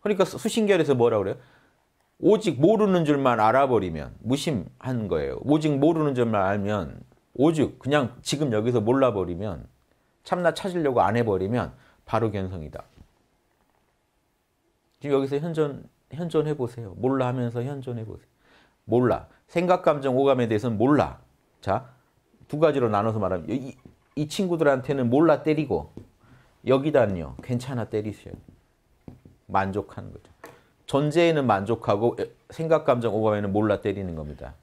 그러니까 수신결에서 뭐라 그래요? 오직 모르는 줄만 알아버리면 무심한 거예요. 오직 모르는 줄만 알면 오직 그냥 지금 여기서 몰라버리면 참나 찾으려고 안 해버리면 바로 견성이다. 지금 여기서 현존, 현존해보세요. 몰라 하면서 현존해보세요. 몰라. 생각, 감정, 오감에 대해서는 몰라. 자, 두 가지로 나눠서 말하면 이, 이 친구들한테는 몰라 때리고 여기다는요. 괜찮아 때리셔야 돼요. 만족하는 거죠. 존재에는 만족하고 생각, 감정, 오감에는 몰라 때리는 겁니다.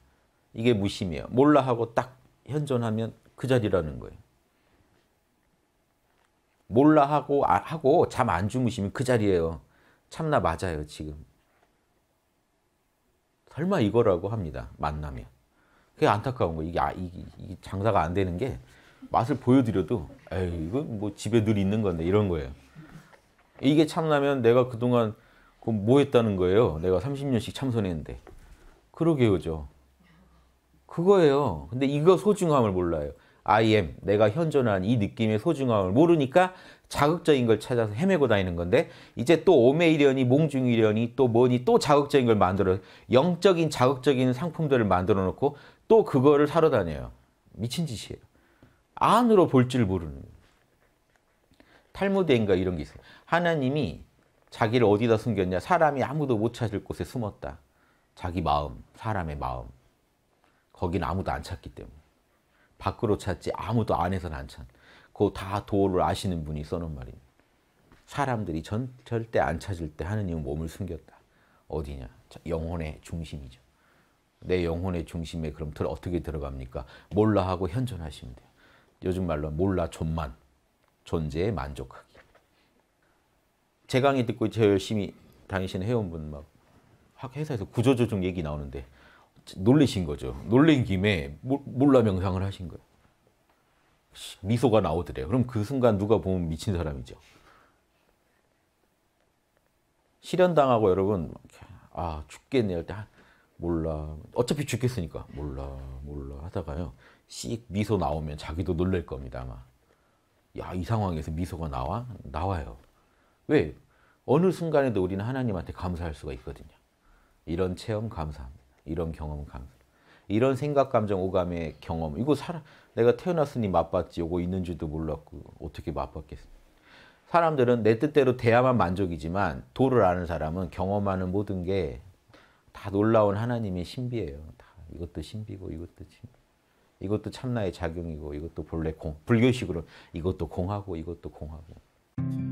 이게 무심이에요. 몰라 하고 딱 현존하면 그 자리라는 거예요. 몰라 하고 아, 하고 잠 안 주무시면 그 자리예요. 참나 맞아요, 지금. 설마 이거라고 합니다. 만나면. 그게 안타까운 거 이게, 아, 이게, 이게 장사가 안 되는 게 맛을 보여드려도 에이, 이건 뭐 집에 늘 있는 건데 이런 거예요. 이게 참나면 내가 그동안 그 뭐 했다는 거예요? 내가 30년씩 참선했는데. 그러게 요죠. 그거예요. 근데 이거 소중함을 몰라요. I am, 내가 현존한 이 느낌의 소중함을 모르니까 자극적인 걸 찾아서 헤매고 다니는 건데 이제 또 오메이련이, 몽중이련이 또 뭐니 또 자극적인 걸 만들어 영적인 자극적인 상품들을 만들어 놓고 또 그거를 사러 다녀요. 미친 짓이에요. 안으로 볼 줄 모르는 거예요. 탈무드인가 이런 게 있어요. 하나님이 자기를 어디다 숨겼냐? 사람이 아무도 못 찾을 곳에 숨었다. 자기 마음, 사람의 마음. 거기 아무도 안 찾기 때문에. 밖으로 찾지 아무도 안에서는 안 찾. 그다 도를 아시는 분이 써놓은 말입니다. 사람들이 전, 절대 안 찾을 때 하느님은 몸을 숨겼다. 어디냐? 영혼의 중심이죠. 내 영혼의 중심에 그럼 어떻게 들어갑니까? 몰라 하고 현존하시면 돼요. 요즘 말로 몰라 존만. 존재에 만족하기. 제 강의 듣고 제 열심히 다니시 회원분 막 회사에서 구조조정 얘기 나오는데 놀리신 거죠. 놀린 김에 몰라 명상을 하신 거예요. 미소가 나오더래요. 그럼 그 순간 누가 보면 미친 사람이죠. 실현당하고 여러분 아 죽겠네 할때 아, 몰라 어차피 죽겠으니까 몰라 몰라 하다가요 씩 미소 나오면 자기도 놀랄 겁니다 아마 야, 이 상황에서 미소가 나와? 나와요. 왜? 어느 순간에도 우리는 하나님한테 감사할 수가 있거든요. 이런 체험 감사합니다. 이런 경험 감사. 이런 생각, 감정, 오감의 경험. 이거 살아, 내가 태어났으니 맛봤지. 이거 있는 줄도 몰랐고 어떻게 맛봤겠어. 사람들은 내 뜻대로 돼야만 만족이지만 도를 아는 사람은 경험하는 모든 게 다 놀라운 하나님의 신비예요. 다 이것도 신비고 이것도 신비. 이것도 참나의 작용이고 이것도 본래 공, 불교식으로 이것도 공하고 이것도 공하고.